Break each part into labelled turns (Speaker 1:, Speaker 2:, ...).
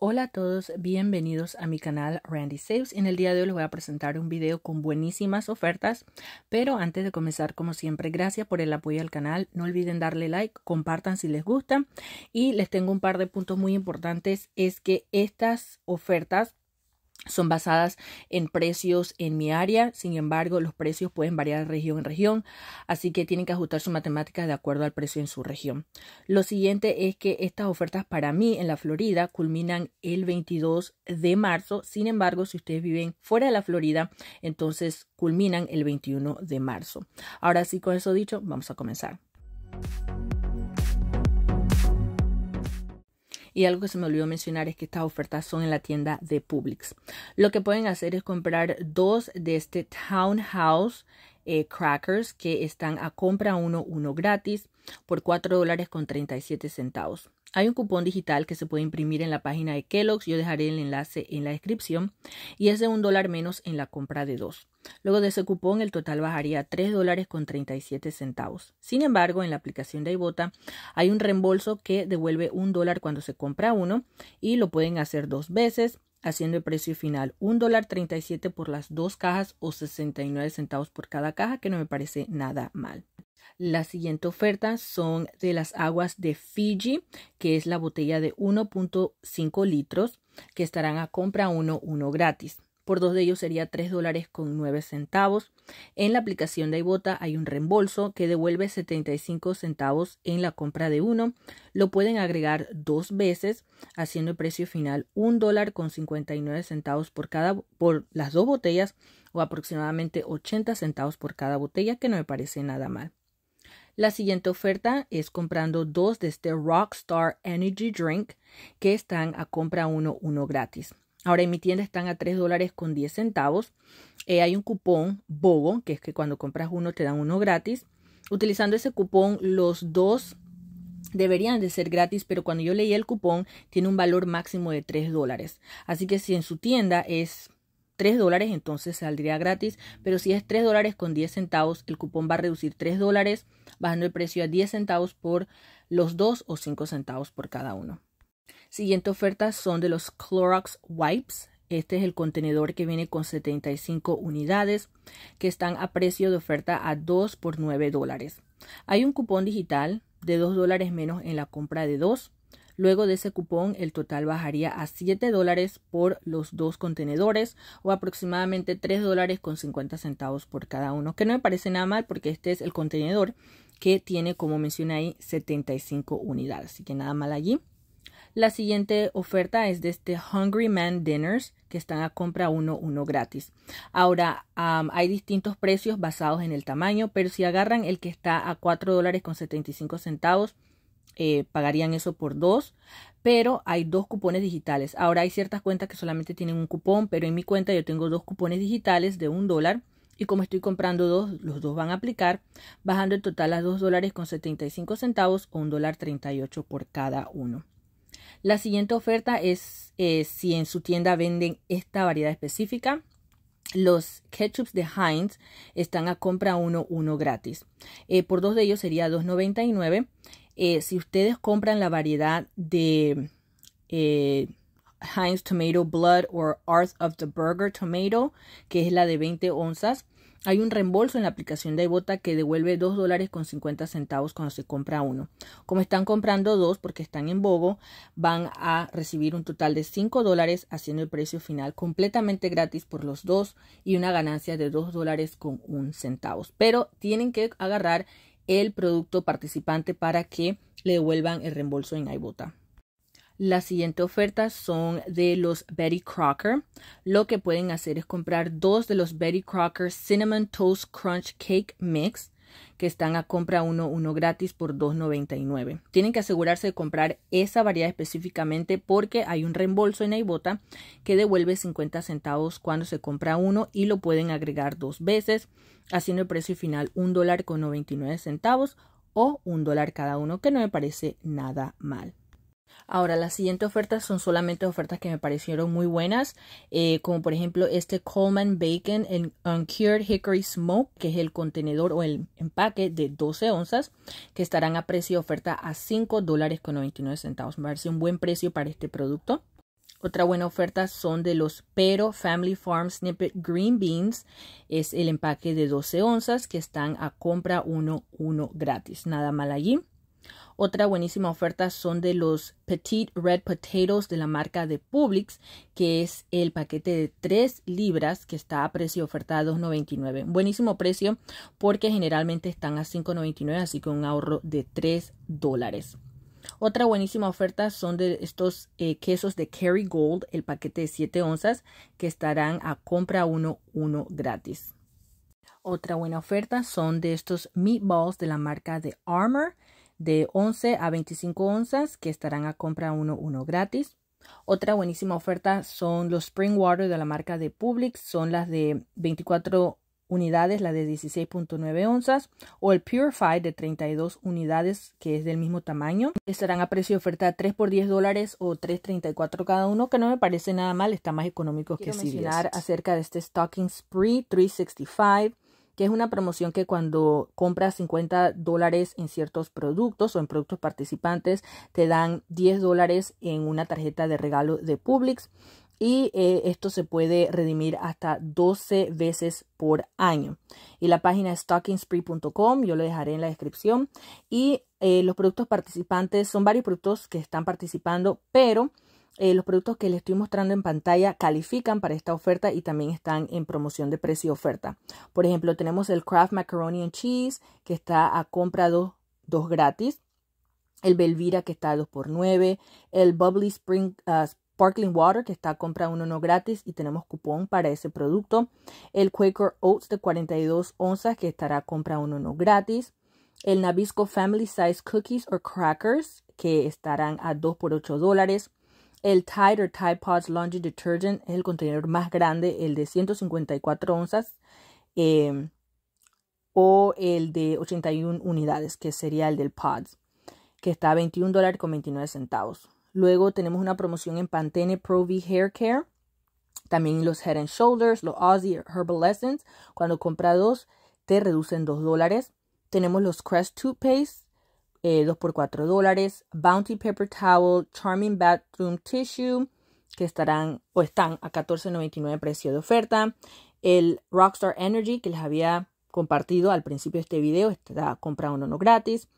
Speaker 1: Hola a todos, bienvenidos a mi canal Randy Saves. En el día de hoy les voy a presentar un video con buenísimas ofertas, pero antes de comenzar, como siempre, gracias por el apoyo al canal. No olviden darle like, compartan si les gusta y les tengo un par de puntos muy importantes, es que estas ofertas son basadas en precios en mi área, sin embargo, los precios pueden variar de región en región, así que tienen que ajustar su matemática de acuerdo al precio en su región. Lo siguiente es que estas ofertas para mí en la Florida culminan el 22 de marzo, sin embargo, si ustedes viven fuera de la Florida, entonces culminan el 21 de marzo. Ahora sí, con eso dicho, vamos a comenzar. Y algo que se me olvidó mencionar es que estas ofertas son en la tienda de Publix. Lo que pueden hacer es comprar dos de este Townhouse eh, Crackers que están a compra uno, uno gratis por $4.37. dólares con 37 centavos. Hay un cupón digital que se puede imprimir en la página de Kellogg's, yo dejaré el enlace en la descripción, y es de un dólar menos en la compra de dos. Luego de ese cupón el total bajaría a tres dólares con 37 centavos. Sin embargo, en la aplicación de Ibota hay un reembolso que devuelve un dólar cuando se compra uno y lo pueden hacer dos veces haciendo el precio final un dólar siete por las dos cajas o nueve centavos por cada caja que no me parece nada mal. La siguiente oferta son de las aguas de Fiji, que es la botella de 1.5 litros, que estarán a compra uno, uno gratis por dos de ellos sería tres dólares centavos. En la aplicación de iBota hay un reembolso que devuelve 75 centavos en la compra de uno. Lo pueden agregar dos veces, haciendo el precio final $1.59 dólar centavos por, cada, por las dos botellas o aproximadamente 80 centavos por cada botella, que no me parece nada mal. La siguiente oferta es comprando dos de este Rockstar Energy Drink que están a compra uno, uno gratis. Ahora en mi tienda están a 3 dólares con 10 centavos. Eh, hay un cupón BOGO, que es que cuando compras uno te dan uno gratis. Utilizando ese cupón, los dos deberían de ser gratis, pero cuando yo leí el cupón tiene un valor máximo de 3 dólares. Así que si en su tienda es 3 dólares, entonces saldría gratis, pero si es 3 dólares con 10 centavos, el cupón va a reducir 3 dólares, bajando el precio a 10 centavos por los dos o 5 centavos por cada uno. Siguiente oferta son de los Clorox Wipes. Este es el contenedor que viene con 75 unidades que están a precio de oferta a 2 por 9 dólares. Hay un cupón digital de 2 dólares menos en la compra de 2. Luego de ese cupón el total bajaría a 7 dólares por los dos contenedores o aproximadamente 3 dólares con 50 centavos por cada uno, que no me parece nada mal porque este es el contenedor que tiene, como mencioné ahí, 75 unidades. Así que nada mal allí. La siguiente oferta es de este Hungry Man Dinners, que están a compra uno, uno gratis. Ahora, hay distintos precios basados en el tamaño, pero si agarran el que está a $4.75 dólares con centavos, eh, pagarían eso por dos, pero hay dos cupones digitales. Ahora hay ciertas cuentas que solamente tienen un cupón, pero en mi cuenta yo tengo dos cupones digitales de un dólar y como estoy comprando dos, los dos van a aplicar, bajando el total a dos dólares con 75 centavos o un dólar por cada uno. La siguiente oferta es eh, si en su tienda venden esta variedad específica. Los ketchups de Heinz están a compra uno, uno gratis. Eh, por dos de ellos sería $2.99. Eh, si ustedes compran la variedad de Heinz Tomato Blood o Art of the Burger Tomato, que es la de 20 onzas, hay un reembolso en la aplicación de Ibota que devuelve 2 dólares con 50 centavos cuando se compra uno. Como están comprando dos porque están en Bogo, van a recibir un total de 5 dólares haciendo el precio final completamente gratis por los dos y una ganancia de 2 dólares con un centavos. Pero tienen que agarrar el producto participante para que le devuelvan el reembolso en Ibota. La siguiente oferta son de los Betty Crocker. Lo que pueden hacer es comprar dos de los Betty Crocker Cinnamon Toast Crunch Cake Mix que están a compra uno, uno gratis por $2.99. Tienen que asegurarse de comprar esa variedad específicamente porque hay un reembolso en Aibota que devuelve 50 centavos cuando se compra uno y lo pueden agregar dos veces, haciendo el precio final $1.99 dólar con centavos o un dólar cada uno, que no me parece nada mal. Ahora, las siguientes ofertas son solamente ofertas que me parecieron muy buenas, eh, como por ejemplo este Coleman Bacon en Uncured Hickory Smoke, que es el contenedor o el empaque de 12 onzas, que estarán a precio de oferta a 5 dólares con 99 centavos. Me parece un buen precio para este producto. Otra buena oferta son de los Pero Family Farm Snippet Green Beans. Es el empaque de 12 onzas que están a compra 1-1 gratis. Nada mal allí. Otra buenísima oferta son de los Petit Red Potatoes de la marca de Publix, que es el paquete de 3 libras que está a precio oferta de 2.99. Buenísimo precio porque generalmente están a 5.99, así que un ahorro de 3 dólares. Otra buenísima oferta son de estos eh, quesos de Gold, el paquete de 7 onzas, que estarán a compra uno uno gratis. Otra buena oferta son de estos meatballs de la marca de Armour de 11 a 25 onzas que estarán a compra 1 1 gratis. Otra buenísima oferta son los Spring Water de la marca de Publix, son las de 24 unidades, la de 16.9 onzas, o el Purify de 32 unidades, que es del mismo tamaño. Estarán a precio de oferta 3 por 10 dólares o 3.34 cada uno, que no me parece nada mal, está más económico que si mencionar acerca de este Stocking Spree 365 que es una promoción que cuando compras 50 dólares en ciertos productos o en productos participantes, te dan 10 dólares en una tarjeta de regalo de Publix y eh, esto se puede redimir hasta 12 veces por año. Y la página es stockingspree.com, yo lo dejaré en la descripción. Y eh, los productos participantes son varios productos que están participando, pero eh, los productos que les estoy mostrando en pantalla califican para esta oferta y también están en promoción de precio y oferta. Por ejemplo, tenemos el Kraft Macaroni and Cheese que está a compra 2 gratis, el Belvira que está a 2 por 9, el Bubbly Spring ah, Sparkling Water que está a compra 1 no gratis y tenemos cupón para ese producto, el Quaker Oats de 42 onzas que estará a compra 1 no gratis, el Nabisco Family Size Cookies or Crackers que estarán a 2 por 8 dólares, el Tide or Tide Pods Laundry Detergent es el contenedor más grande, el de 154 onzas em, o el de 81 unidades, que sería el del Pods, que está a $21.29. dólares Luego tenemos una promoción en Pantene Pro V Hair Care, también los Head and Shoulders, los Aussie Herbal Essence. Cuando compras dos, te reducen 2 dólares. Tenemos los Crest Toothpaste eh, dos 2 por 4 dólares. Bounty Paper Towel, Charming Bathroom Tissue, que estarán o están a 14.99 precio de oferta. El Rockstar Energy, que les había compartido al principio de este video, está compra uno no gratis.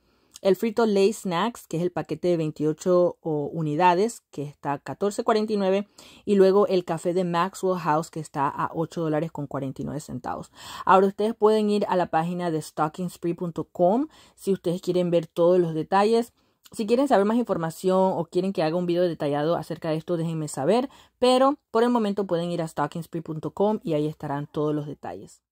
Speaker 1: El Frito Lay Snacks, que es el paquete de 28 unidades, que está a 14.49. Y luego el café de Maxwell House, que está a $8.49. dólares centavos. Ahora ustedes pueden ir a la página de stockingspree.com si ustedes quieren ver todos los detalles. Si quieren saber más información o quieren que haga un video detallado acerca de esto, déjenme saber. Pero por el momento pueden ir a stockingspree.com y ahí estarán todos los detalles.